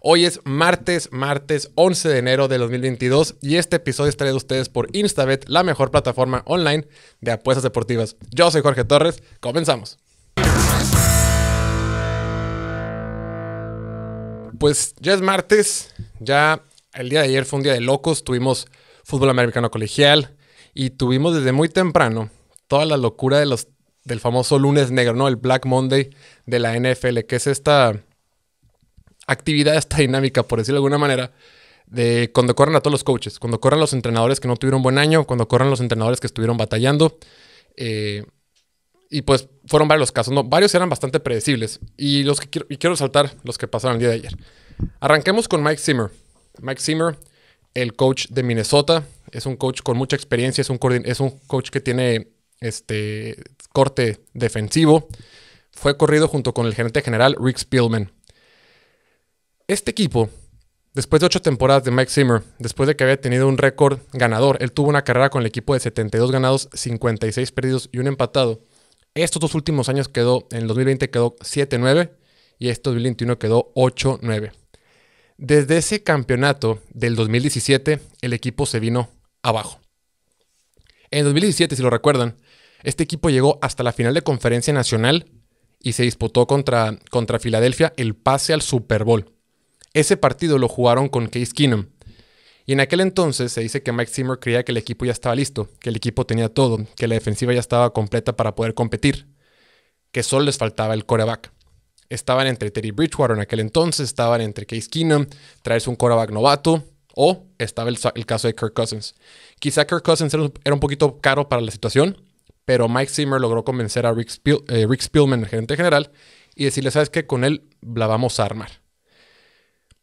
Hoy es martes, martes 11 de enero de 2022 y este episodio es traído a ustedes por Instabet, la mejor plataforma online de apuestas deportivas. Yo soy Jorge Torres, comenzamos. Pues ya es martes, ya el día de ayer fue un día de locos, tuvimos fútbol americano colegial y tuvimos desde muy temprano toda la locura de los, del famoso lunes negro, ¿no? El Black Monday de la NFL, que es esta actividad, esta dinámica, por decirlo de alguna manera, de cuando corran a todos los coaches, cuando corran los entrenadores que no tuvieron buen año, cuando corran los entrenadores que estuvieron batallando. Eh, y pues fueron varios los casos, ¿no? Varios eran bastante predecibles. Y los que quiero, y quiero saltar los que pasaron el día de ayer. Arranquemos con Mike Zimmer. Mike Zimmer, el coach de Minnesota, es un coach con mucha experiencia, es un, es un coach que tiene este corte defensivo. Fue corrido junto con el gerente general Rick Spielman. Este equipo, después de ocho temporadas de Mike Zimmer, después de que había tenido un récord ganador, él tuvo una carrera con el equipo de 72 ganados, 56 perdidos y un empatado. Estos dos últimos años quedó, en el 2020 quedó 7-9 y este 2021 quedó 8-9. Desde ese campeonato del 2017, el equipo se vino abajo. En 2017, si lo recuerdan, este equipo llegó hasta la final de conferencia nacional y se disputó contra, contra Filadelfia el pase al Super Bowl. Ese partido lo jugaron con Case Keenum. Y en aquel entonces se dice que Mike Zimmer creía que el equipo ya estaba listo, que el equipo tenía todo, que la defensiva ya estaba completa para poder competir, que solo les faltaba el coreback. Estaban entre Terry Bridgewater en aquel entonces, estaban entre Case Keenum, traerse un coreback novato, o estaba el, caso de Kirk Cousins. Quizá Kirk Cousins era un poquito caro para la situación, pero Mike Zimmer logró convencer a eh, Rick, Spielman, el gerente general, y decirle, ¿sabes qué? Con él la vamos a armar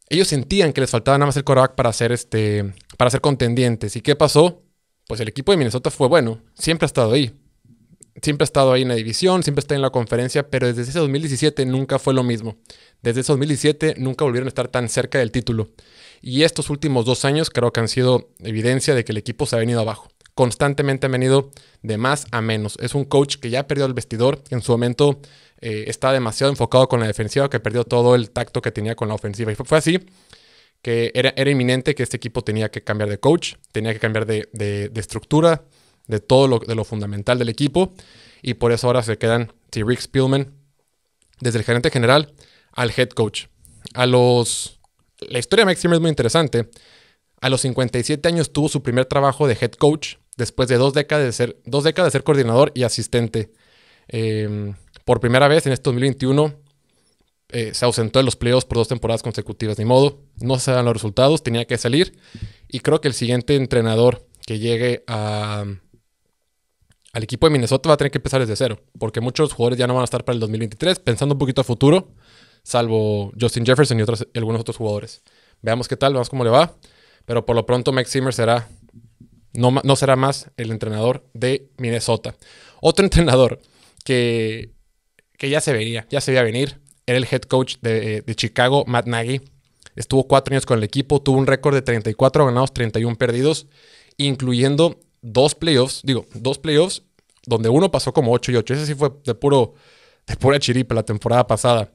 ellos sentían que les faltaba nada más el coreback para ser, este, para ser contendientes. ¿Y qué pasó? Pues el equipo de Minnesota fue bueno, siempre ha estado ahí. Siempre ha estado ahí en la división, siempre está en la conferencia, pero desde ese 2017 nunca fue lo mismo. Desde ese 2017 nunca volvieron a estar tan cerca del título. Y estos últimos dos años creo que han sido evidencia de que el equipo se ha venido abajo. Constantemente ha venido de más a menos. Es un coach que ya perdió el vestidor, en su momento eh, está demasiado enfocado con la defensiva que perdió todo el tacto que tenía con la ofensiva. Y fue, así que era, era, inminente que este equipo tenía que cambiar de coach, tenía que cambiar de, estructura, de todo lo, de lo fundamental del equipo. Y por eso ahora se quedan T. Rick Spielman, desde el gerente general al head coach. A los. La historia de Maxime es muy interesante. A los 57 años tuvo su primer trabajo de head coach después de dos décadas de ser, dos décadas de ser coordinador y asistente. Eh, por primera vez en este 2021 eh, se ausentó de los playoffs por dos temporadas consecutivas, ni modo. No se dan los resultados, tenía que salir. Y creo que el siguiente entrenador que llegue al equipo de Minnesota va a tener que empezar desde cero, porque muchos jugadores ya no van a estar para el 2023, pensando un poquito a futuro, salvo Justin Jefferson y, otros, algunos otros jugadores. Veamos qué tal, veamos cómo le va. Pero por lo pronto, Max Zimmer será, no será más el entrenador de Minnesota. Otro entrenador que que ya se veía, ya se veía venir. Era el head coach de, Chicago, Matt Nagy. Estuvo cuatro años con el equipo, tuvo un récord de 34 ganados, 31 perdidos, incluyendo dos playoffs, digo, dos playoffs, donde uno pasó como 8 y 8. Ese sí fue de puro, de pura chiripa la temporada pasada.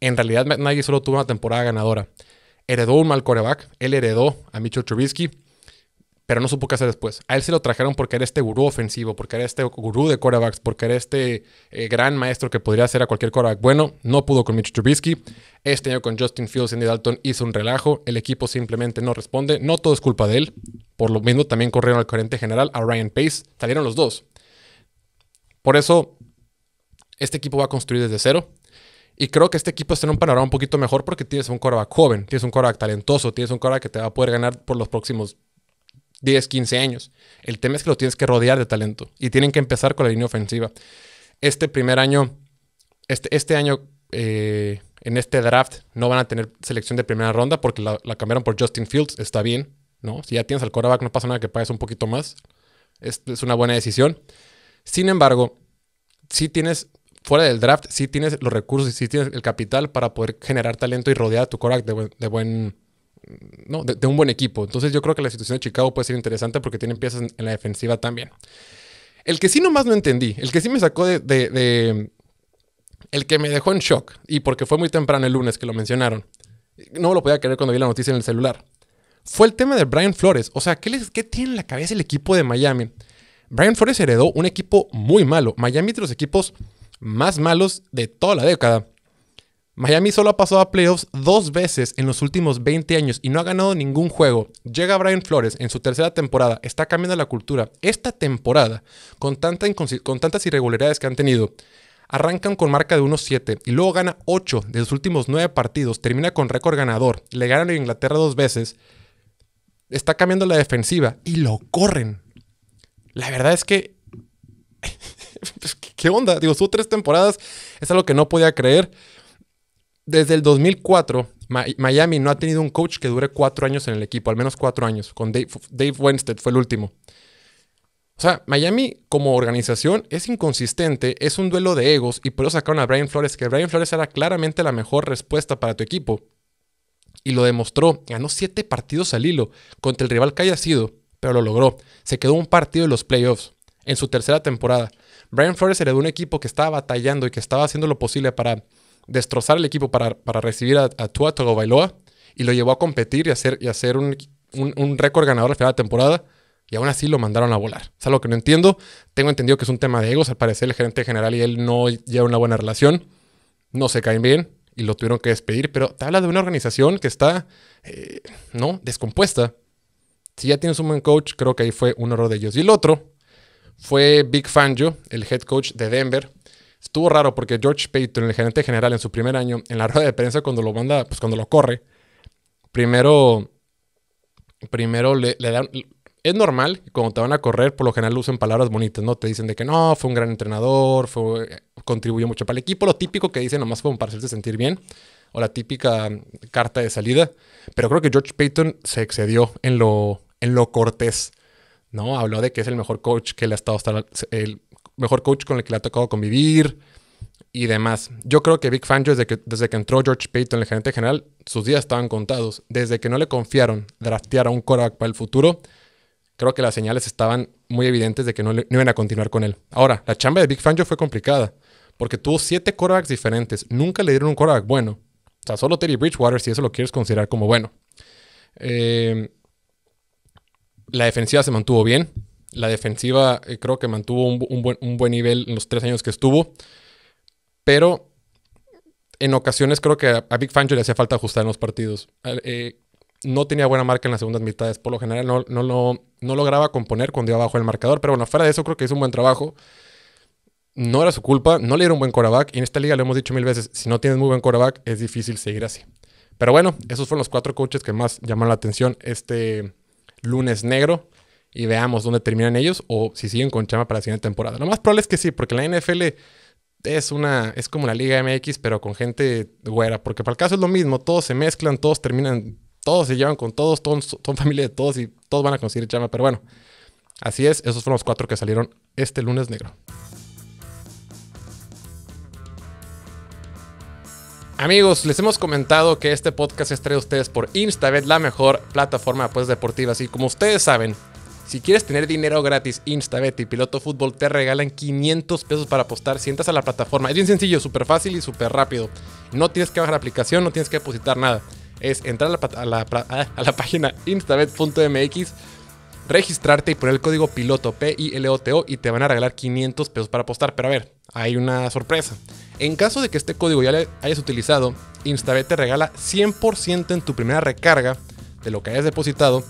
En realidad, Matt Nagy solo tuvo una temporada ganadora. Heredó un mal coreback, él heredó a Mitchell Trubisky pero no supo qué hacer después. A él se lo trajeron porque era este gurú ofensivo, porque era este gurú de quarterbacks, porque era este eh, gran maestro que podría hacer a cualquier quarterback. Bueno, no pudo con Mitch Trubisky. Este año con Justin Fields, Andy Dalton hizo un relajo. El equipo simplemente no responde. No todo es culpa de él. Por lo mismo, también corrieron al corriente general, a Ryan Pace. Salieron los dos. Por eso, este equipo va a construir desde cero. Y creo que este equipo está en un panorama un poquito mejor porque tienes un quarterback joven, tienes un quarterback talentoso, tienes un quarterback que te va a poder ganar por los próximos 10, 15 años. El tema es que lo tienes que rodear de talento y tienen que empezar con la línea ofensiva. Este primer año, este, este año, eh, en este draft, no van a tener selección de primera ronda porque la, cambiaron por Justin Fields, está bien, ¿no? Si ya tienes al quarterback, no pasa nada que pagues un poquito más. Es, una buena decisión. Sin embargo, si tienes, fuera del draft, si tienes los recursos y si tienes el capital para poder generar talento y rodear a tu quarterback de de buen de, un buen equipo. Entonces yo creo que la situación de Chicago puede ser interesante porque tiene piezas en, la defensiva también. El que sí nomás no entendí, el que sí me sacó de, El que me dejó en shock, y porque fue muy temprano el lunes que lo mencionaron, no lo podía creer cuando vi la noticia en el celular, fue el tema de Brian Flores. O sea, ¿qué, qué tiene en la cabeza el equipo de Miami? Brian Flores heredó un equipo muy malo. Miami de los equipos más malos de toda la década. Miami solo ha pasado a playoffs dos veces en los últimos 20 años y no ha ganado ningún juego. Llega Brian Flores en su tercera temporada, está cambiando la cultura. Esta temporada, con, tantas irregularidades que han tenido, arrancan con marca de 1-7 y luego gana 8 de los últimos 9 partidos, termina con récord ganador, le ganan a Inglaterra dos veces, está cambiando la defensiva y lo corren. La verdad es que... Pues, ¿Qué onda? Digo, sus tres temporadas es algo que no podía creer desde el 2004, Miami no ha tenido un coach que dure cuatro años en el equipo, al menos cuatro años. Con Dave, wensted fue el último. O sea, Miami como organización es inconsistente, es un duelo de egos y por eso sacaron a Brian Flores, que Brian Flores era claramente la mejor respuesta para tu equipo. Y lo demostró, ganó siete partidos al hilo contra el rival que haya sido, pero lo logró. Se quedó un partido en los playoffs, en su tercera temporada. Brian Flores era de un equipo que estaba batallando y que estaba haciendo lo posible para destrozar el equipo para, recibir a, a Tua bailoa y lo llevó a competir y hacer, y hacer un, un, récord ganador al final de la temporada y aún así lo mandaron a volar. Es algo que no entiendo. Tengo entendido que es un tema de egos. Al parecer el gerente general y él no llevan una buena relación. No se caen bien y lo tuvieron que despedir. Pero te habla de una organización que está, eh, ¿no? Descompuesta. Si ya tienes un buen coach, creo que ahí fue un error de ellos. Y el otro fue Big fanjo el head coach de Denver, Estuvo raro porque George Payton, el gerente general, en su primer año, en la rueda de prensa, cuando lo manda, pues cuando lo corre, primero, primero le, dan. Es normal cuando te van a correr, por lo general usan palabras bonitas, ¿no? Te dicen de que no, fue un gran entrenador, fue, contribuyó mucho para el equipo, lo típico que dicen nomás fue para hacerse sentir bien, o la típica carta de salida. Pero creo que George Payton se excedió en lo, en lo cortés, ¿no? Habló de que es el mejor coach que le ha estado hasta el, mejor coach con el que le ha tocado convivir y demás. Yo creo que Big Fangio, desde que, desde que entró George Payton, el gerente general, sus días estaban contados. Desde que no le confiaron draftear a un coreback para el futuro, creo que las señales estaban muy evidentes de que no, iban a continuar con él. Ahora, la chamba de Big Fangio fue complicada, porque tuvo siete corebacks diferentes. Nunca le dieron un coreback bueno. O sea, solo Terry Bridgewater, si eso lo quieres considerar como bueno. Eh, la defensiva se mantuvo bien. La defensiva eh, creo que mantuvo un, buen, nivel en los tres años que estuvo. Pero en ocasiones creo que a, Big Fangio le hacía falta ajustar en los partidos. Ah, eh, no tenía buena marca en las segundas mitades. Por lo general no, lograba componer cuando iba bajo el marcador. Pero bueno, fuera de eso creo que hizo un buen trabajo. No era su culpa, no le dieron buen coreback. Y en esta liga lo hemos dicho mil veces, si no tienes muy buen coreback es difícil seguir así. Pero bueno, esos fueron los cuatro coaches que más llamaron la atención este lunes negro y veamos dónde terminan ellos o si siguen con Chama para la siguiente temporada. Lo más probable es que sí, porque la NFL es una es como la Liga MX, pero con gente güera, porque para el caso es lo mismo, todos se mezclan, todos terminan, todos se llevan con todos, todos son familia de todos y todos van a conseguir Chama, pero bueno. Así es, esos fueron los cuatro que salieron este lunes negro. Amigos, les hemos comentado que este podcast es traído a ustedes por Instabet, la mejor plataforma pues, deportiva. Así como ustedes saben, si quieres tener dinero gratis, Instabet y Piloto Fútbol te regalan 500 pesos para apostar. Si entras a la plataforma, es bien sencillo, súper fácil y súper rápido. No tienes que bajar la aplicación, no tienes que depositar nada. Es entrar a la, ah, página instabet.mx registrarte y poner el código piloto P-I-L-O-T-O y te van a regalar 500 pesos para apostar. Pero a ver, hay una sorpresa. En caso de que este código ya le hayas utilizado, Instabet te regala 100% en tu primera recarga de lo que hayas depositado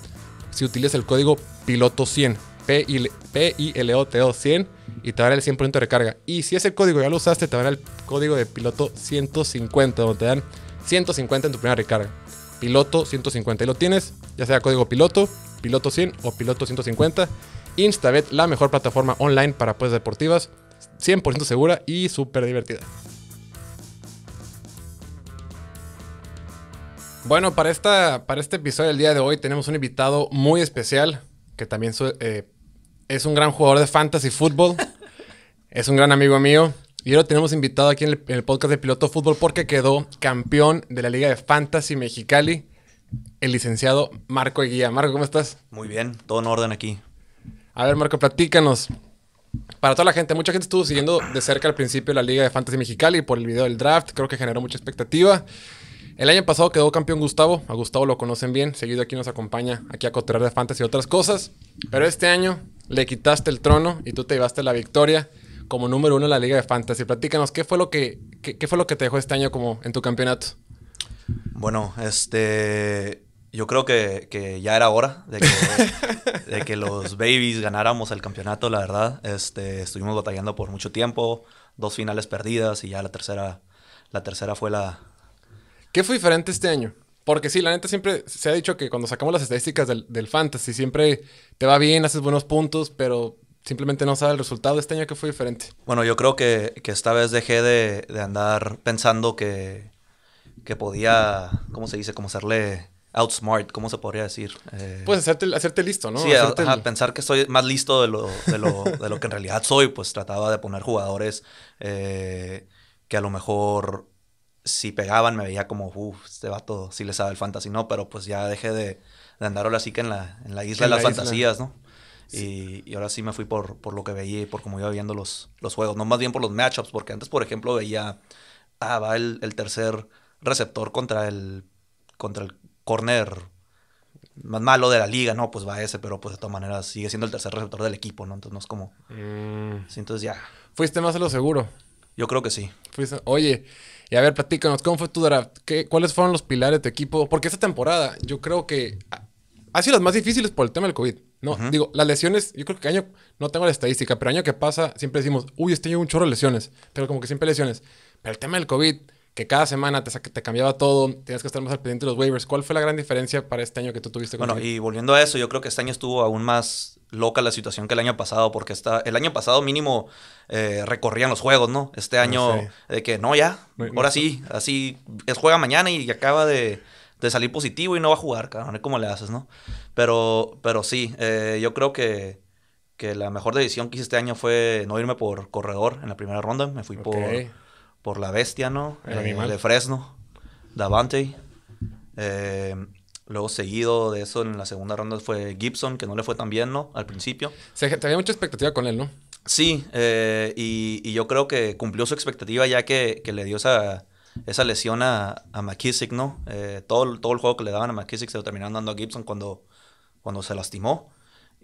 si utilizas el código PILOTO100, P-I-L-O-T-O 100, y te dará el 100% de recarga. Y si ese código ya lo usaste, te dará el código de piloto 150, donde te dan 150 en tu primera recarga. Piloto 150, y lo tienes, ya sea código piloto, piloto 100 o piloto 150. Instabet, la mejor plataforma online para apuestas deportivas, 100% segura y súper divertida. Bueno, para, esta, para este episodio del día de hoy tenemos un invitado muy especial que también eh, es un gran jugador de fantasy fútbol. es un gran amigo mío. Y lo tenemos invitado aquí en el, en el, podcast de Piloto Fútbol porque quedó campeón de la Liga de Fantasy Mexicali, el licenciado Marco Eguía. Marco, ¿cómo estás? Muy bien, todo en orden aquí. A ver, Marco, platícanos. Para toda la gente, mucha gente estuvo siguiendo de cerca al principio la Liga de Fantasy Mexicali por el video del draft. Creo que generó mucha expectativa. El año pasado quedó campeón Gustavo. A Gustavo lo conocen bien. Seguido aquí nos acompaña aquí a Cotterer de fantasy y otras cosas. Pero este año le quitaste el trono y tú te llevaste la victoria como número uno en la Liga de Fantasy. Platícanos, ¿qué fue lo que, fue lo que te dejó este año como en tu campeonato? Bueno, este. Yo creo que, ya era hora de que, de que, los babies ganáramos el campeonato, la verdad. Este, estuvimos batallando por mucho tiempo, dos finales perdidas y ya la tercera, la tercera fue la, ¿Qué fue diferente este año? Porque sí, la neta siempre se ha dicho que cuando sacamos las estadísticas del, fantasy, siempre te va bien, haces buenos puntos, pero simplemente no sabe el resultado. Este año que fue diferente. Bueno, yo creo que, esta vez dejé de, andar pensando que, que, podía, ¿cómo se dice? Como serle outsmart, ¿cómo se podría decir? pues hacerte, hacerte listo, ¿no? Sí, al pensar que soy más listo de lo, de lo, que en realidad soy. Pues trataba de poner jugadores eh, que a lo mejor si pegaban me veía como, uff, este vato sí le sabe el fantasy, no, pero pues ya dejé de, andar ahora sí que en la, en la isla de las fantasías, ¿no? Y, ahora sí me fui por, por lo que veía y por cómo iba viendo los, los juegos, no más bien por los matchups, porque antes, por ejemplo, veía, ah, va el, tercer receptor contra el, contra el corner más malo de la liga, no, pues va ese, pero pues de todas maneras sigue siendo el tercer receptor del equipo, ¿no? Entonces no es como... Mm. Sí, entonces ya. Fuiste más a lo seguro. Yo creo que sí. Oye, y a ver, platícanos, ¿cómo fue tu draft? ¿Cuáles fueron los pilares de tu equipo? Porque esta temporada yo creo que ha sido las más difíciles por el tema del COVID. No, digo, las lesiones, yo creo que año, no tengo la estadística, pero año que pasa siempre decimos, uy, este año un chorro de lesiones, pero como que siempre lesiones. Pero el tema del COVID, que cada semana te, te cambiaba todo, tienes que estar más al pendiente de los waivers. ¿Cuál fue la gran diferencia para este año que tú tuviste? Con bueno, y volviendo a eso, yo creo que este año estuvo aún más loca la situación que el año pasado, porque está, el año pasado mínimo eh, recorrían los juegos, ¿no? Este ah, año de que no, ya, ahora sí, así, es juega mañana y acaba de, salir positivo y no va a jugar, cabrón, ¿cómo le haces, no? Pero, pero sí, eh, yo creo que, que, la mejor decisión que hice este año fue no irme por corredor en la primera ronda, me fui por, por la bestia, ¿no? El animal. Eh, de Fresno, Davante. Luego seguido de eso en la segunda ronda fue Gibson, que no le fue tan bien, ¿no? Al principio. Se tenía mucha expectativa con él, ¿no? Sí, eh, y, yo creo que cumplió su expectativa ya que, le dio esa, lesión a, McKissick, ¿no? Eh, todo, todo el juego que le daban a McKissick se lo terminaron dando a Gibson cuando, cuando se lastimó.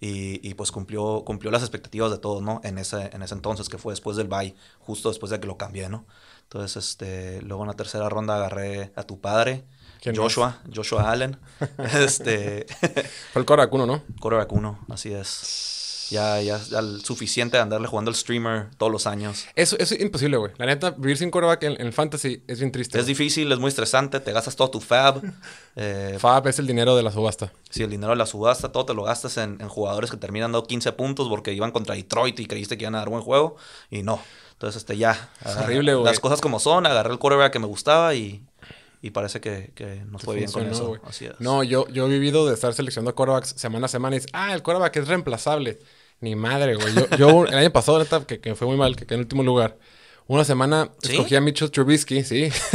Y, pues cumplió, cumplió las expectativas de todos, ¿no? En ese, en ese entonces, que fue después del bye, justo después de que lo cambié, ¿no? Entonces, este, luego en la tercera ronda agarré a tu padre, Joshua, Joshua Allen. este, Fue el 1, ¿no? uno, así es. Ya, ya, ya suficiente de andarle jugando al streamer todos los años. Eso, es imposible, güey. La neta, vivir sin coreback en, el fantasy es bien triste. Es difícil, es muy estresante, te gastas todo tu fab. Eh, fab es el dinero de la subasta. Sí, el dinero de la subasta, todo te lo gastas en, jugadores que terminan dando 15 puntos porque iban contra Detroit y creíste que iban a dar buen juego y no. Entonces, este, ya. horrible, güey. Las cosas como son, agarré el coreback que me gustaba y, y parece que, que nos fue bien con eso. No, yo, yo he vivido de estar seleccionando corebacks semana a semana y ah, el coreback es reemplazable. Ni madre, güey. Yo, el año pasado, neta, que, que fue muy mal, que quedé en último lugar. Una semana escogí a Mitchell Trubisky, sí.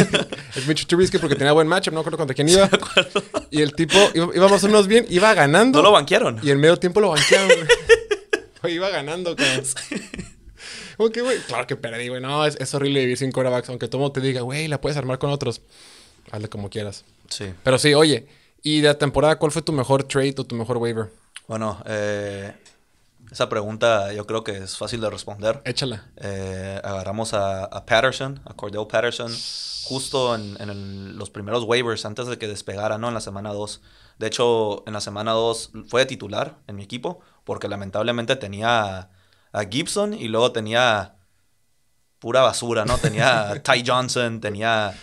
es Mitchell Trubisky porque tenía buen matchup, no recuerdo contra quién iba. y el tipo, íbamos unos bien, iba ganando. No lo banquearon. Y en medio tiempo lo banquearon. Güey, iba ganando, cabrón. güey. Claro que perdí, güey. No, es, es horrible vivir sin corebacks. Aunque todo te diga, güey, la puedes armar con otros hazle como quieras. Sí. Pero sí, oye, ¿y de la temporada cuál fue tu mejor trade o tu mejor waiver? Bueno, eh, esa pregunta yo creo que es fácil de responder. Échala. Eh, agarramos a, Patterson, a Cordell Patterson, justo en, los primeros waivers, antes de que despegara, ¿no? En la semana 2. De hecho, en la semana 2 fue titular en mi equipo, porque lamentablemente tenía a, Gibson y luego tenía pura basura, ¿no? Tenía a Ty Johnson, tenía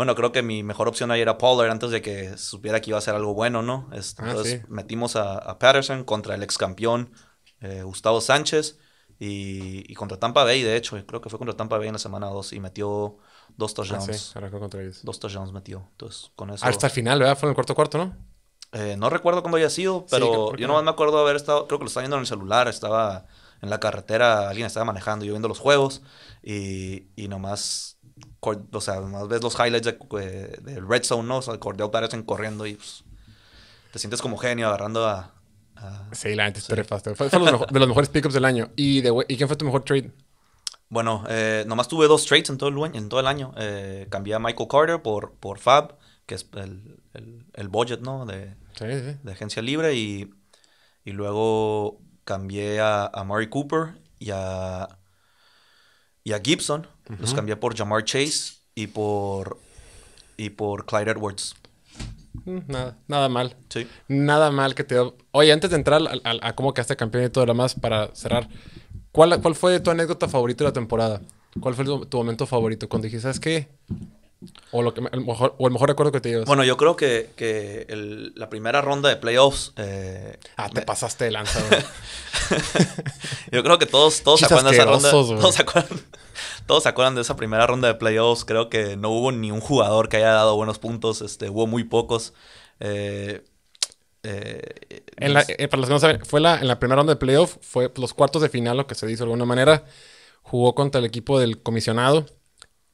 bueno, creo que mi mejor opción ahí era Pollard antes de que supiera que iba a ser algo bueno, ¿no? Ah, entonces metimos a, Patterson contra el ex campeón eh, Gustavo Sánchez y, contra Tampa Bay, de hecho, creo que fue contra Tampa Bay en la semana 2 y metió dos touchdowns. Ah, sí, arrancó contra ellos. Dos touchdowns metió. Entonces, con eso. Hasta el final, ¿verdad? Fue en el cuarto cuarto, ¿no? Eh, no recuerdo cuándo había sido, pero yo nomás me acuerdo haber estado, creo que lo estaba viendo en el celular, estaba en la carretera, alguien estaba manejando, yo viendo los juegos y, y nomás o sea, más ves los highlights de, eh, de Red Zone, ¿no? O sea, Cordell en corriendo y pues, te sientes como genio agarrando a. sí, la gente sí. es Fue, de los mejores pickups del año. ¿Y, de, ¿Y quién fue tu mejor trade? Bueno, eh, nomás tuve dos trades en todo el, en todo el año. Eh, cambié a Michael Carter por, por Fab, que es el, el, el budget, ¿no? De, sí, sí. de agencia libre. Y, y luego cambié a, a Murray Cooper y a y a Gibson. Los cambié por Jamar Chase y por, y por Clyde Edwards. Mm, nada, mal. Sí. Nada mal que te Oye, antes de entrar a, cómo quedaste campeón y todo lo más para cerrar, ¿cuál, ¿cuál fue tu anécdota favorita de la temporada? ¿Cuál fue tu, momento favorito? Cuando dijiste, ¿sabes qué? O, lo que, el, mejor, o mejor recuerdo que te llevas. Bueno, yo creo que, la primera ronda de playoffs. Eh, ah, te pasaste de lanza, Yo creo que todos, todos se acuerdan de esa ronda. Todos se acuerdan, de esa primera ronda de playoffs. Creo que no hubo ni un jugador que haya dado buenos puntos. Este, hubo muy pocos. Eh, eh, en para los que no saben, fue la, en la primera ronda de playoff, fue los cuartos de final, lo que se dice de alguna manera. Jugó contra el equipo del comisionado,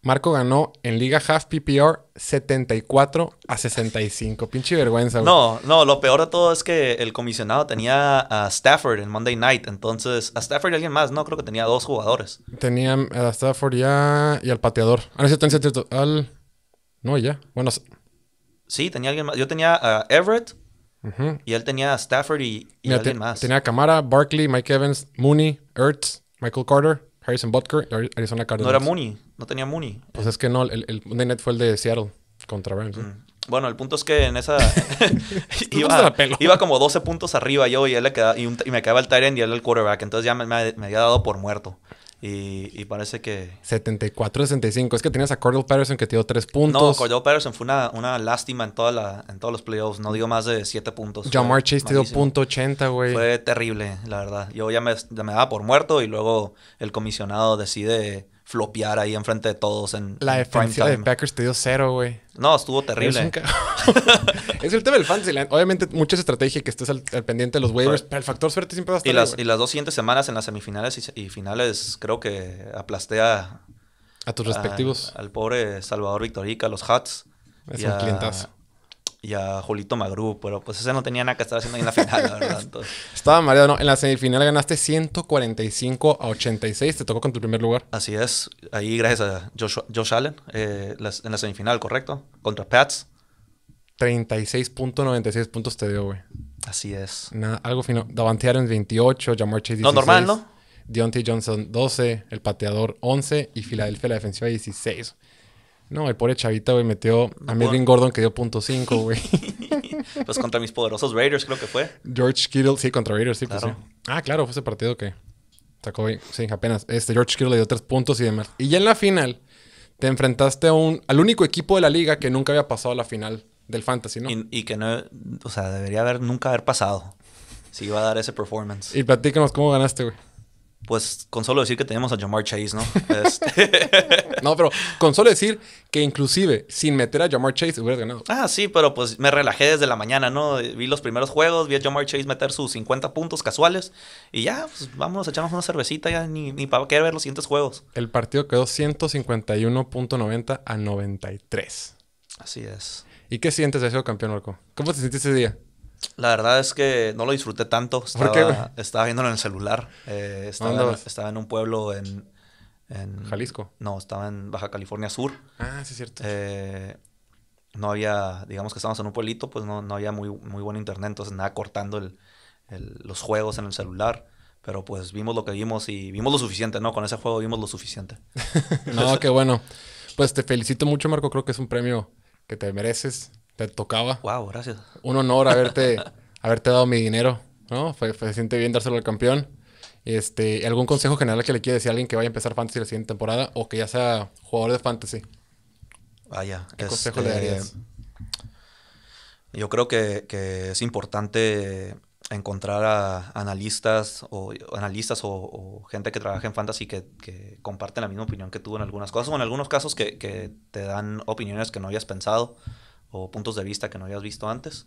Marco ganó en Liga Half PPR 74 a 65. Pinche vergüenza, No, no, lo peor de todo es que el comisionado tenía a Stafford en Monday Night. Entonces, a Stafford y alguien más, no, creo que tenía dos jugadores. Tenían a Stafford ya y al pateador. Ah, no, No, ya. Bueno... Sí, tenía alguien más. Yo tenía a Everett y él tenía a Stafford y, y alguien más. Tenía a Camara, Barkley, Mike Evans, Mooney, Ertz, Michael Carter. Harrison Butker, Arizona Cardinals. No era Mooney, no tenía Mooney. Pues es que no, el, el net fue el de Seattle contra Rams. Mm. Bueno, el punto es que en esa iba, como 12 puntos arriba yo y él le quedaba, y, me quedaba el Tyrant y él el quarterback, entonces ya me había dado por muerto. Y, parece que... 74-65. Es que tenías a Cordell Patterson que te dio tres puntos. No, Cordell Patterson fue una, lástima en, toda la, en todos los playoffs. No dio más de siete puntos. Jamar Chase dio punto .80, güey. Fue terrible, la verdad. Yo ya me, ya me daba por muerto y luego el comisionado decide flopear ahí enfrente de todos en La defensa de Packers te dio cero, güey. No, estuvo terrible. Es, el tema del fantasy. Obviamente, mucha estrategia que estés al, pendiente de los waivers, pero el factor suerte siempre va a estar. Y las, y las dos siguientes semanas en las semifinales y, finales, creo que aplastea a tus respectivos. al pobre Salvador Victorica, los Hats. Es un y a Julito Magrú, pero pues ese no tenía nada que estar haciendo ahí en la final, la verdad. Estaba mareado, ¿no? En la semifinal ganaste 145 a 86, te tocó con tu primer lugar. Así es, ahí gracias a Josh Allen, eh, en la semifinal, correcto, contra Pats. 36.96 puntos te dio, güey. Así es. Nada, algo fino. Davante Adams 28, Jamar Chase 16. No, normal, ¿no? Deontay Johnson 12, el pateador 11 y Filadelfia la defensiva 16. No, el pobre Chavita, güey, metió a Melvin Gordon que dio punto .5, güey. pues contra mis poderosos Raiders creo que fue. George Kittle, sí, contra Raiders, sí, pues sí. Ah, claro, fue ese partido que sacó, sí, apenas. Este, George Kittle le dio tres puntos y demás. Y ya en la final te enfrentaste a un, al único equipo de la liga que nunca había pasado a la final del Fantasy, ¿no? Y, y que no, o sea, debería haber nunca haber pasado si iba a dar ese performance. Y platícanos cómo ganaste, güey pues con solo decir que tenemos a Jamar Chase, ¿no? Este. no, pero con solo decir que inclusive sin meter a Jamar Chase hubieras ganado. Ah, sí, pero pues me relajé desde la mañana, ¿no? Vi los primeros juegos, vi a Jamar Chase meter sus 50 puntos casuales y ya, pues vámonos, echamos una cervecita ya ni, para querer ver los siguientes juegos. El partido quedó 151.90 a 93. Así es. ¿Y qué sientes de ser campeón, Marco? ¿Cómo te sentiste ese día? La verdad es que no lo disfruté tanto. Estaba, Estaba viéndolo en el celular. Eh, estaba, en, un pueblo en, ¿Jalisco? No, estaba en Baja California Sur. Ah, sí, es cierto. Eh, no había, digamos que estábamos en un pueblito, pues no, había muy, muy buen internet, entonces nada cortando los juegos en el celular. Pero pues vimos lo que vimos y vimos lo suficiente, ¿no? Con ese juego vimos lo suficiente. no, qué bueno. Pues te felicito mucho, Marco. Creo que es un premio que te mereces te tocaba. Wow, gracias. Un honor haberte, haberte dado mi dinero, ¿no? Fue, se siente bien dárselo al campeón. Este, ¿Algún consejo general que le quieres decir a alguien que vaya a empezar Fantasy la siguiente temporada o que ya sea jugador de Fantasy? Vaya. ¿Qué este, consejo le darías? Yo creo que, que es importante encontrar a analistas o analistas o, gente que trabaja en fantasy que, que, comparten la misma opinión que tú en algunas cosas o en algunos casos que, que, te dan opiniones que no habías pensado puntos de vista que no habías visto antes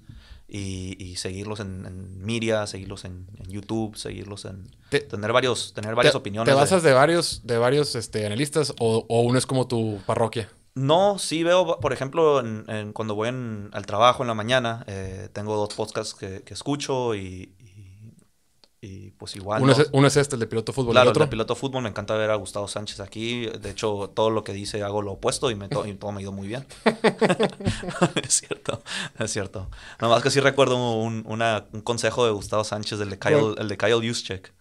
y, seguirlos en, en Miria, seguirlos en, YouTube, seguirlos en tener varios tener varias opiniones. ¿Te basas de, varios de varios este, analistas o, uno es como tu parroquia? No, sí veo, por ejemplo, en, cuando voy al trabajo en la mañana, eh, tengo dos podcasts que escucho y, y pues igual. E, uno, es, este, el de piloto fútbol. Claro, el, otro? el de piloto fútbol me encanta ver a Gustavo Sánchez aquí. De hecho, todo lo que dice hago lo opuesto y, me todo me ha ido muy bien. es cierto, es cierto. Nada más que sí recuerdo un, consejo de Gustavo Sánchez, el de Kyle, el de Kyle Juszczyk.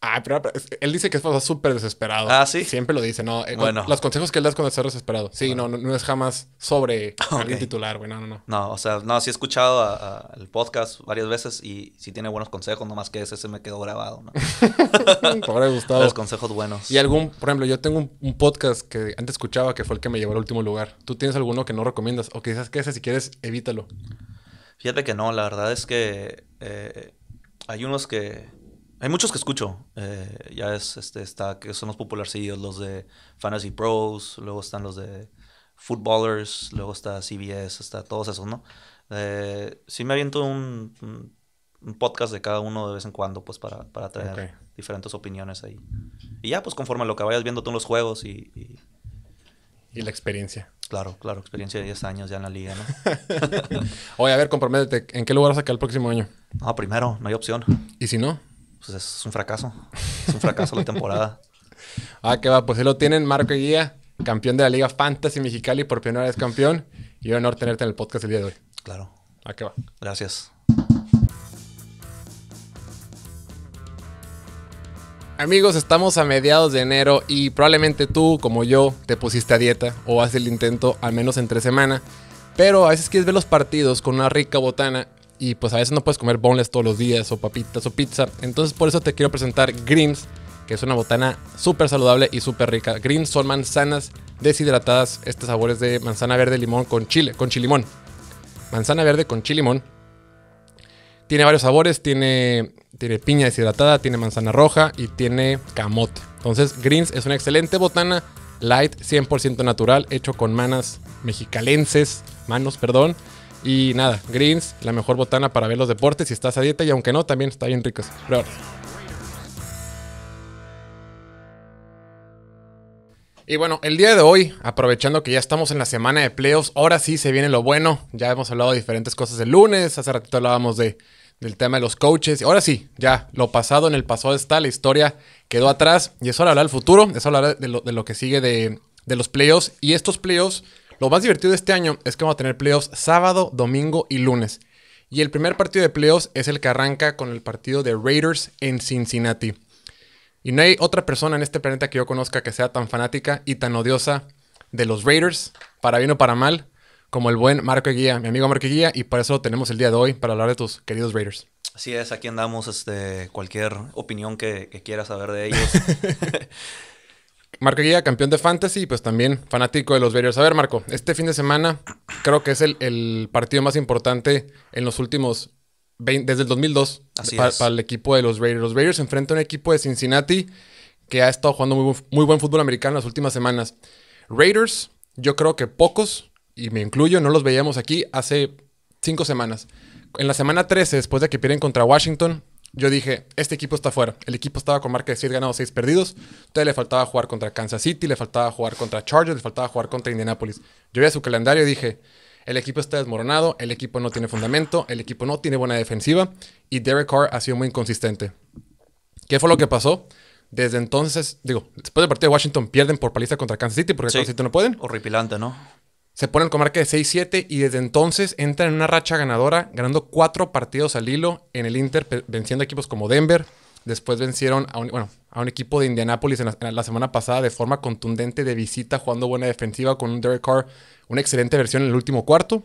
Ah, pero él dice que es súper desesperado. Ah, sí. Siempre lo dice, ¿no? Eh, bueno. Los consejos que él da es cuando está desesperado. Sí, no, no, es jamás sobre okay. titular, güey. No, no, no. No, o sea, no, sí he escuchado a, el podcast varias veces y sí tiene buenos consejos, nomás que ese se me quedó grabado, ¿no? Pobre gustado. Los consejos buenos. Y algún, por ejemplo, yo tengo un, podcast que antes escuchaba que fue el que me llevó al último lugar. ¿Tú tienes alguno que no recomiendas? O quizás que ese, si quieres, evítalo. Fíjate que no, la verdad es que eh, hay unos que hay muchos que escucho. Eh, ya es, este, está, que son los popularcillos, los de Fantasy Pros, luego están los de Footballers, luego está CBS, está todos esos, ¿no? Eh, sí me aviento un, un, podcast de cada uno de vez en cuando, pues, para, para traer diferentes opiniones ahí. Y ya, pues, conforme a lo que vayas viendo tú en los juegos y, y... la experiencia. Claro, claro, experiencia de 10 años ya en la liga, ¿no? Oye, a ver, comprométete, ¿en qué lugar vas a quedar el próximo año? No, primero, no hay opción. ¿Y si no? pues es un fracaso. Es un fracaso la temporada. Ah, qué va, pues ahí lo tienen, Marco Guía, campeón de la Liga Fantasy Mexicali por primera vez campeón. Y un honor tenerte en el podcast el día de hoy. Claro. Ah, qué va. Gracias. Amigos, estamos a mediados de enero y probablemente tú, como yo, te pusiste a dieta o haces el intento al menos entre semana. Pero a veces quieres ver los partidos con una rica botana y pues a veces no puedes comer boneless todos los días o papitas o pizza. Entonces por eso te quiero presentar Greens, que es una botana súper saludable y súper rica. Greens son manzanas deshidratadas, este sabor es de manzana verde limón con chile, con chilimón. Manzana verde con chilimón. Tiene varios sabores, tiene, tiene piña deshidratada, tiene manzana roja y tiene camote. Entonces Greens es una excelente botana light, 100% natural, hecho con manas mexicalenses, manos, perdón y nada, greens, la mejor botana para ver los deportes si estás a dieta y aunque no, también está bien ricos. Y bueno, el día de hoy, aprovechando que ya estamos en la semana de playoffs, ahora sí se viene lo bueno. Ya hemos hablado de diferentes cosas el lunes, hace ratito hablábamos de, del tema de los coaches. Ahora sí, ya lo pasado en el pasado está, la historia quedó atrás y es hora de hablar del futuro, es hora de de lo, de lo que sigue de, de los playoffs. Y estos playoffs lo más divertido de este año es que vamos a tener playoffs sábado, domingo y lunes. Y el primer partido de playoffs es el que arranca con el partido de Raiders en Cincinnati. Y no hay otra persona en este planeta que yo conozca que sea tan fanática y tan odiosa de los Raiders, para bien o para mal, como el buen Marco Guía, mi amigo Marco Guía, y por eso lo tenemos el día de hoy para hablar de tus queridos Raiders. Así es, aquí andamos, este, cualquier opinión que, que quieras saber de ellos. Marco Guía, campeón de fantasy y pues también fanático de los Raiders. A ver, Marco, este fin de semana creo que es el, partido más importante en los últimos 20, desde el 2002 para, el equipo de los Raiders. Los Raiders enfrentan a un equipo de Cincinnati que ha estado jugando muy, muy buen fútbol americano en las últimas semanas. Raiders, yo creo que pocos, y me incluyo, no los veíamos aquí hace cinco semanas. En la semana 13, después de que pierden contra Washington, yo dije, este equipo está fuera. El equipo estaba con marca de 6 ganados, 6 perdidos. Entonces le faltaba jugar contra Kansas City, le faltaba jugar contra Chargers, le faltaba jugar contra Indianapolis. Yo vi a su calendario y dije, el equipo está desmoronado, el equipo no tiene fundamento, el equipo no tiene buena defensiva y Derek Carr ha sido muy inconsistente. ¿Qué fue lo que pasó? Desde entonces, digo, después del partido de Washington pierden por paliza contra Kansas City porque Kansas City no pueden. Horripilante, ¿no? se ponen con marca de 6-7 y desde entonces entran en una racha ganadora, ganando cuatro partidos al hilo en el Inter, venciendo equipos como Denver. Después vencieron a un, equipo de Indianápolis en la, semana pasada de forma contundente de visita, jugando buena defensiva con un Derek Carr, una excelente versión en el último cuarto.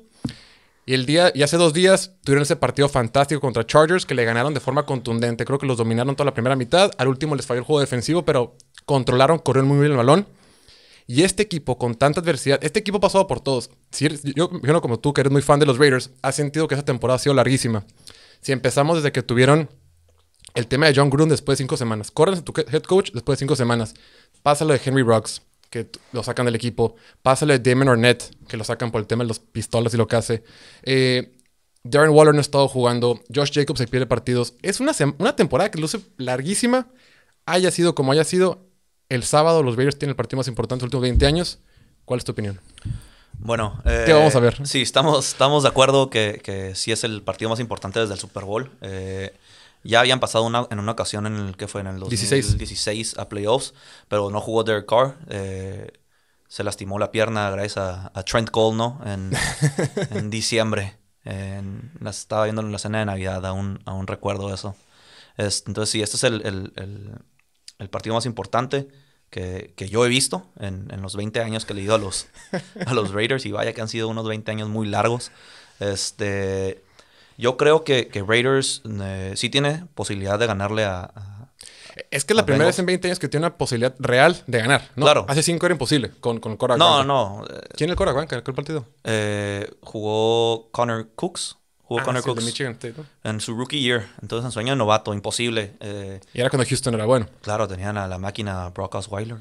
Y, el día, y hace dos días tuvieron ese partido fantástico contra Chargers que le ganaron de forma contundente. Creo que los dominaron toda la primera mitad. Al último les falló el juego defensivo, pero controlaron, corrieron muy bien el balón. Y este equipo, con tanta adversidad, este equipo ha pasado por todos. Si yo, yo, como tú, que eres muy fan de los Raiders, has sentido que esa temporada ha sido larguísima. Si empezamos desde que tuvieron el tema de John Gruden después de cinco semanas, corren tu head coach después de cinco semanas, Pásalo de Henry Rocks, que lo sacan del equipo, Pásalo de Damon Arnett, que lo sacan por el tema de los pistolas y lo que hace. Eh, Darren Waller no ha estado jugando, Josh Jacobs se pierde partidos. Es una, una temporada que luce larguísima, haya sido como haya sido, el sábado los Bears tienen el partido más importante de los últimos 20 años. ¿Cuál es tu opinión? Bueno, ¿qué vamos a eh, ver? Sí, estamos, estamos de acuerdo que, que sí es el partido más importante desde el Super Bowl. Eh, ya habían pasado en una ocasión en el que fue en el 2016 16. a playoffs, pero no jugó Derek Carr. Eh, se lastimó la pierna gracias a, Trent Cole, ¿no? En, diciembre. estaba viendo en la cena de Navidad, aún, recuerdo eso. entonces, sí, este es el el partido más importante que, yo he visto en, los 20 años que le he ido a los, a los Raiders. Y vaya que han sido unos 20 años muy largos. Este, yo creo que, que Raiders eh, sí tiene posibilidad de ganarle a, es que es la primera vez en 20 años que tiene una posibilidad real de ganar. Claro. Hace 5 era imposible con, con Cora No, no. Eh, ¿Quién es el Cora ¿Qué partido? Eh, jugó Connor Cooks. Jugó ah, con Michigan En su rookie year. Entonces, en sueño novato, imposible. Eh. y era cuando Houston era bueno. Claro, tenían a la máquina Brock Osweiler.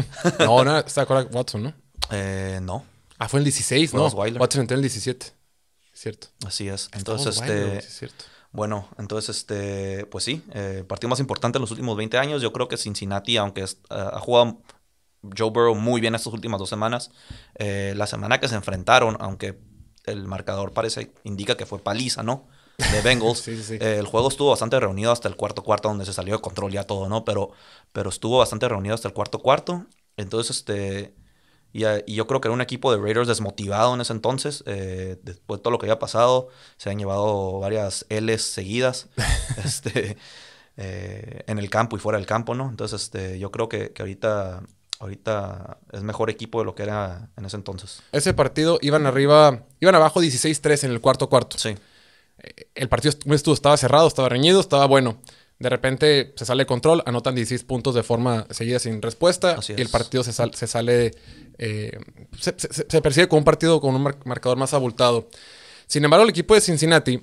no, no, estaba con Watson, ¿no? Eh, no. Ah, fue en el 16, ¿no? Watson entró en el 17. Cierto. Así es. Entonces, este. Bueno, entonces, este, pues sí, eh, partido más importante en los últimos 20 años. Yo creo que Cincinnati, aunque ha jugado Joe Burrow muy bien estas últimas dos semanas, la semana que se enfrentaron, aunque el marcador parece, indica que fue paliza, ¿no? De Bengals. sí, sí. Eh, el juego estuvo bastante reunido hasta el cuarto cuarto, donde se salió de control ya todo, ¿no? Pero, pero estuvo bastante reunido hasta el cuarto cuarto. Entonces, este. Y, yo creo que era un equipo de Raiders desmotivado en ese entonces. Eh, después de todo lo que había pasado, se han llevado varias L's seguidas. este. Eh, en el campo y fuera del campo, ¿no? Entonces, este, yo creo que ahorita ahorita es mejor equipo de lo que era en ese entonces. Ese partido iban arriba, iban abajo 16-3 en el cuarto cuarto. Sí. Eh, el partido estuvo, estaba cerrado, estaba reñido, estaba bueno. De repente se sale control, anotan 16 puntos de forma seguida sin respuesta y el partido se, se sale, eh, se, percibe como un partido con un marcador más abultado. Sin embargo, el equipo de Cincinnati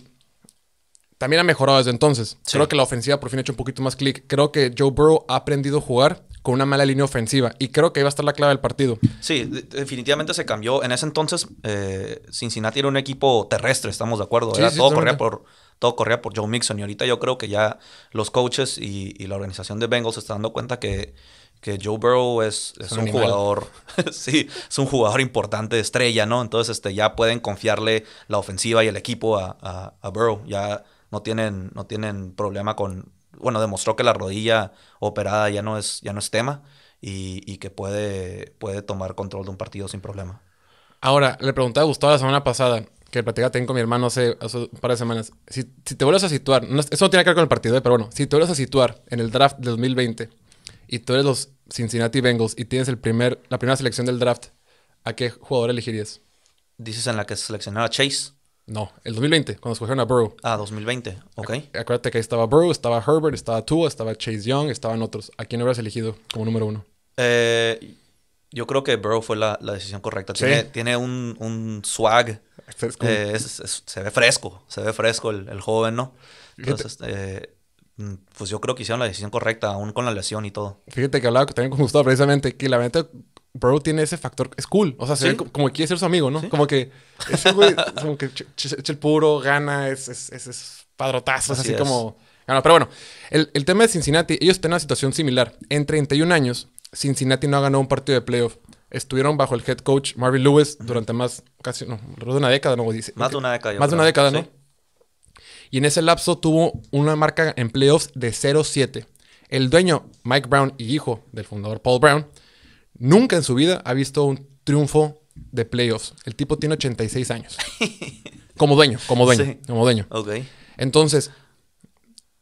también ha mejorado desde entonces. Creo que la ofensiva por fin ha hecho un poquito más clic. Creo que Joe Burrow ha aprendido a jugar con una mala línea ofensiva. Y creo que iba a estar la clave del partido. Sí, definitivamente se cambió. En ese entonces, eh, Cincinnati era un equipo terrestre, estamos de acuerdo. todo, corría por, todo por Joe Mixon. Y ahorita yo creo que ya los coaches y, la organización de Bengals se están dando cuenta que que Joe Burrow es, un, jugador, sí, es un jugador importante, estrella, ¿no? Entonces este, ya pueden confiarle la ofensiva y el equipo a, Burrow. Ya no tienen, no tienen problema con, bueno, demostró que la rodilla operada ya no es, ya no es tema y, que puede, puede tomar control de un partido sin problema. Ahora, le preguntaba a Gustavo la semana pasada, que platicaba también con mi hermano hace, un par de semanas. Si, te vuelves a situar, eso no tiene que ver con el partido, ¿eh? pero bueno, si te vuelves a situar en el draft de 2020 y tú eres los Cincinnati Bengals y tienes el primer, la primera selección del draft, ¿a qué jugador elegirías? Dices en la que seleccionaba Chase. No, el 2020, cuando escogieron a Burrow. Ah, 2020, ok. Acuérdate que ahí estaba Burrow, estaba Herbert, estaba Tua, estaba Chase Young, estaban otros. ¿A quién habrás elegido como número uno? Eh, yo creo que Burrow fue la, decisión correcta. Tiene, un, swag. Eh, se ve fresco, se ve fresco el, joven, ¿no? Entonces, eh, mm, pues yo creo que hicieron la decisión correcta, aún con la lesión y todo. Fíjate que hablaba también con Gustavo precisamente, que la verdad. Bro tiene ese factor, es cool. O sea, se ve como, que quiere ser su amigo, ¿no? Como que ese güey, como que el puro, gana, es, es, es, padrotazo, así, como. pero bueno, el, tema de Cincinnati, ellos tienen una situación similar. En 31 años, Cincinnati no ha ganado un partido de playoff. Estuvieron bajo el head coach Marvin Lewis durante más, casi, no, alrededor de una década, ¿no? Dice, más de una década. Más de una década, ¿no? Y en ese lapso tuvo una marca en playoffs de 0-7. El dueño, Mike Brown, y hijo del fundador Paul Brown, nunca en su vida ha visto un triunfo de playoffs. El tipo tiene 86 años. Como dueño, como dueño, como dueño. Entonces,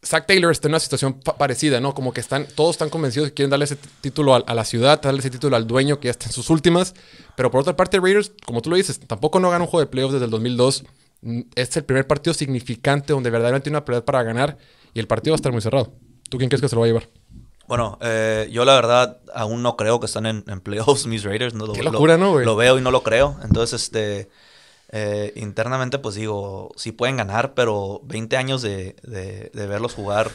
Zach Taylor está en una situación parecida, ¿no? Como que están, todos están convencidos que quieren darle ese título a, la ciudad, darle ese título al dueño que ya está en sus últimas. Pero por otra parte, Raiders, como tú lo dices, tampoco no gana un juego de playoffs desde el 2002. Este mm, es el primer partido significante donde verdaderamente tiene una pelea para ganar y el partido va a estar muy cerrado. ¿Tú quién crees que se lo va a llevar? Bueno, eh, yo la verdad aún no creo que están en, playoffs mis Raiders. lo, Qué locura, ¿no, Lo veo y no lo creo. Entonces, este, eh, internamente, pues digo, sí pueden ganar, pero 20 años de, de, verlos jugar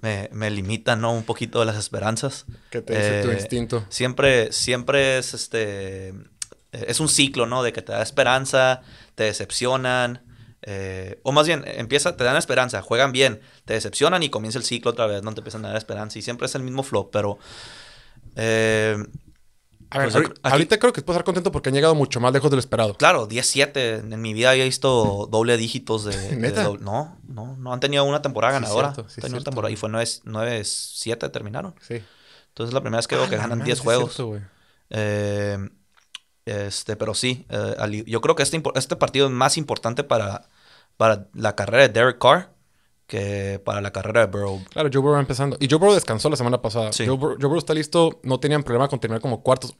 me, me limitan, ¿no? Un poquito las esperanzas. ¿Qué te dice tu eh, instinto? Siempre, siempre es este... Es un ciclo, ¿no? De que te da esperanza, te decepcionan, eh, o más bien, empieza, te dan esperanza, juegan bien, te decepcionan y comienza el ciclo otra vez, no te empiezan a dar esperanza. Y siempre es el mismo flow, pero. Eh, a ver, pues ahorita creo que puedo estar contento porque han llegado mucho más lejos de lo esperado. Claro, 10-7. En mi vida había visto doble dígitos de. no, no, no han tenido una temporada ganadora. Sí, y fue 9-7 terminaron. Sí. Entonces la primera vez que veo que ah, ganan 10 juegos. Eh, este, pero sí, yo creo que este, este partido es más importante para para la carrera de Derek Carr que para la carrera de Bro. Claro, Joe Burrow empezando. Y Joe Burrow descansó la semana pasada. Sí. Joe, Burrow, está listo, no tenían problema con terminar como cuartos.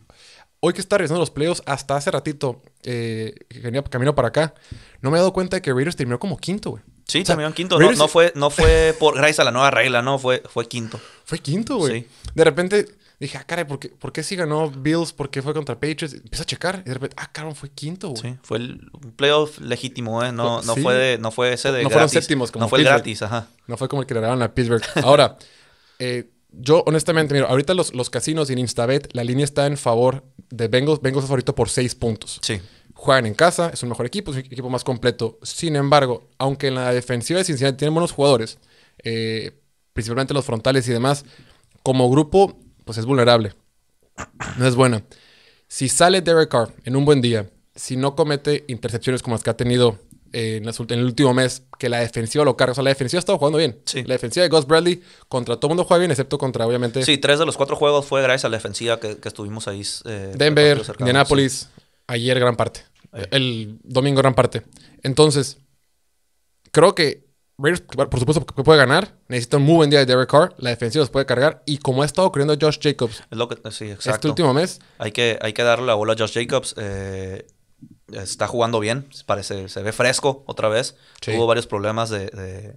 Hoy que está revisando los playoffs, hasta hace ratito, que eh, venía camino para acá, no me he dado cuenta que Raiders terminó como quinto, güey. Sí, terminó en quinto. No, fue, no fue por gracias a la nueva regla, no, fue, fue quinto. Fue quinto, güey. De repente, Dije, ah, caray, ¿por qué, ¿por ganó Bills? ¿Por qué fue contra Patriots? empieza a checar y de repente, ah, cabrón, fue quinto, Sí, fue el playoff legítimo, ¿eh? No, no, fue, no fue ese de. No fueron séptimos, como No fue gratis, ajá. No fue como el que le ganaron a Pittsburgh. Ahora, eh, yo honestamente, mira, ahorita los, los casinos y en Instabet, la línea está en favor de Bengals. Bengals es favorito por seis puntos. Sí juegan en casa, es un mejor equipo, es un equipo más completo. Sin embargo, aunque en la defensiva de Cincinnati tienen buenos jugadores, eh, principalmente los frontales y demás, como grupo pues es vulnerable. No es buena. Si sale Derek Carr en un buen día, si no comete intercepciones como las que ha tenido eh, en, el último mes, que la defensiva lo carga. O sea, la defensiva ha estado jugando bien. Sí. La defensiva de Gus Bradley contra todo mundo juega bien, excepto contra, obviamente. Sí, tres de los cuatro juegos fue gracias a la defensiva que, estuvimos ahí. Eh, Denver, Indianapolis, ayer gran parte. El domingo gran parte. Entonces, creo que Raiders, por supuesto que puede ganar, necesita un muy buen día de Derek Carr, la defensiva se puede cargar y como ha estado ocurriendo Josh Jacobs es lo que, eh, sí, este exacto. este último mes. Hay que, hay que darle la bola a Josh Jacobs. Eh, está jugando bien, parece, se ve fresco otra vez. Hubo varios problemas de,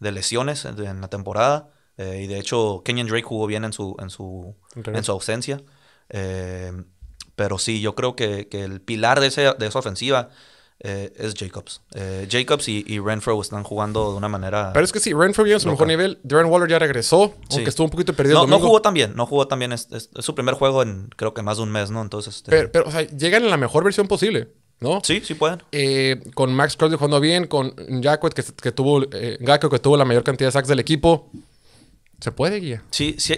lesiones en la temporada eh, y de hecho Kenyon Drake jugó bien en su, en su, en su ausencia. pero sí, yo creo que, el pilar de, de esa ofensiva eh, es Jacobs. Eh, Jacobs y, Renfro están jugando de una manera. Pero es que sí, Renfro viene a su mejor nivel. Darren Waller ya regresó, aunque estuvo un poquito perdido. No, no jugó tan bien, no jugó tan bien. Es, su primer juego en creo que más de un mes, ¿no? Entonces. Este, pero, o sea, llegan en la mejor versión posible. ¿No? Sí, sí pueden. Eh, con Max Crosby jugando bien, con Jacquet que, tuvo, que tuvo la mayor cantidad de sacks del equipo. ¿Se puede, Guía? Sí, sí.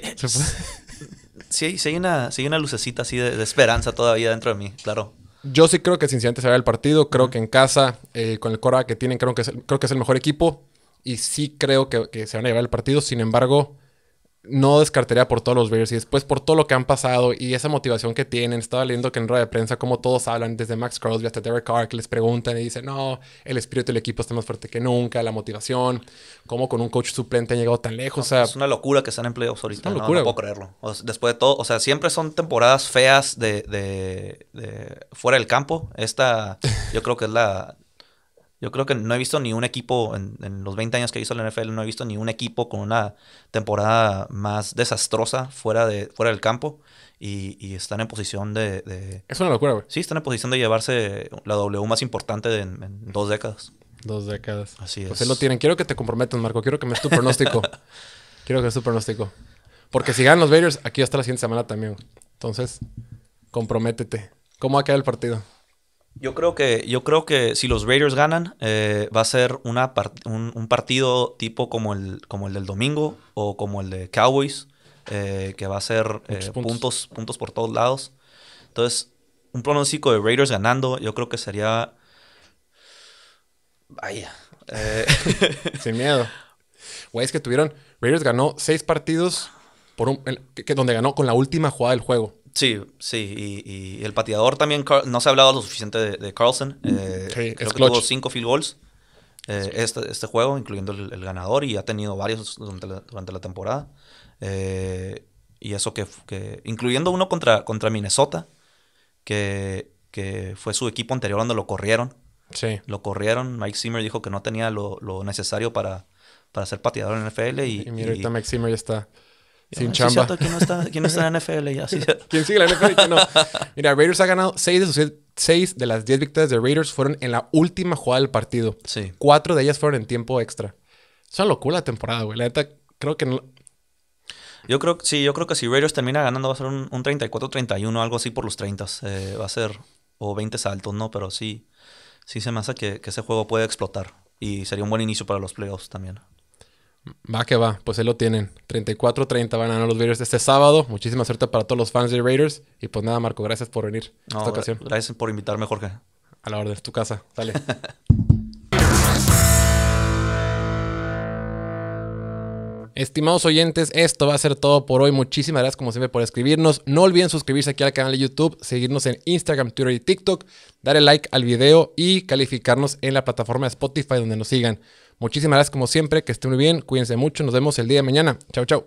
sí, sí, hay una, hay una lucecita así de esperanza todavía dentro de mí, claro. Yo sí creo que Cincinnati se va el partido. Creo que en casa, eh, con el Cora que tienen, creo que, es, creo que es el mejor equipo. Y sí creo que, que se van a llevar el partido. Sin embargo, no descartaría por todos los Bears y después por todo lo que han pasado y esa motivación que tienen. Estaba leyendo que en rueda de prensa, como todos hablan, desde Max Crosby hasta Derek Carr, que les preguntan y dicen, no, el espíritu del equipo está más fuerte que nunca, la motivación, cómo con un coach suplente han llegado tan lejos. es una locura que están en playoffs ahorita. no, puedo creerlo. después de todo, o sea, siempre son temporadas feas de, de fuera del campo. Esta, yo creo que es la yo creo que no he visto ni un equipo, en, los 20 años que hizo la NFL, no he visto ni un equipo con una temporada más desastrosa fuera, de, fuera del campo. Y, están en posición de, Es una locura, güey. Sí, están en posición de llevarse la W más importante en, dos décadas. Dos décadas. Así pues es. Pues lo tienen. Quiero que te comprometas, Marco. Quiero que me des tu pronóstico. Quiero que me tu pronóstico. Porque si ganan los Bears, aquí está la siguiente semana también. Entonces, comprométete. ¿Cómo va a quedar el partido? Yo creo que, yo creo que si los Raiders ganan, eh, va a ser una un, partido tipo como el, como el del domingo o como el de Cowboys, eh, que va a ser eh, puntos. puntos. por todos lados. Entonces, un pronóstico de Raiders ganando, yo creo que sería. Vaya. Sin miedo. Güey, es que tuvieron. Raiders ganó seis partidos por un, donde ganó con la última jugada del juego. Sí, sí, y, el pateador también, no se ha hablado lo suficiente de, Carlson. Eh, creo que tuvo cinco field goals eh, este, este, juego, incluyendo el, ganador, y ha tenido varios durante la, temporada. Eh, y eso que, incluyendo uno contra, contra Minnesota, que, que fue su equipo anterior donde lo corrieron. Sí. Lo corrieron, Mike Zimmer dijo que no tenía lo, lo necesario para, para ser pateador en NFL. Y, y mira, ahorita Mike Zimmer ya está. Sin chamba. ¿Quién está, en la NFL ya? ¿Quién sigue la NFL? No. Mira, Raiders ha ganado 6 de sus 6 de las 10 victorias de Raiders fueron en la última jugada del partido. Sí. 4 de ellas fueron en tiempo extra. Es una locura la temporada, güey. La neta, creo que no... Yo creo, sí, yo creo que si Raiders termina ganando va a ser un, 34-31, algo así por los 30. Eh, va a ser o 20 saltos, ¿no? Pero sí, sí se me hace que, que ese juego puede explotar. Y sería un buen inicio para los playoffs también. Va que va, pues ahí lo tienen. 34-30 van a ganar los Raiders este sábado. Muchísima suerte para todos los fans de Raiders. Y pues nada, Marco, gracias por venir esta ocasión. Gracias por invitarme, Jorge. A la orden, tu casa. Dale. Estimados oyentes, esto va a ser todo por hoy. Muchísimas gracias como siempre por escribirnos. No olviden suscribirse aquí al canal de YouTube, seguirnos en Instagram, Twitter y TikTok, darle like al video y calificarnos en la plataforma de Spotify donde nos sigan. Muchísimas gracias como siempre, que estén muy bien, cuídense mucho, nos vemos el día de mañana. Chao, chao.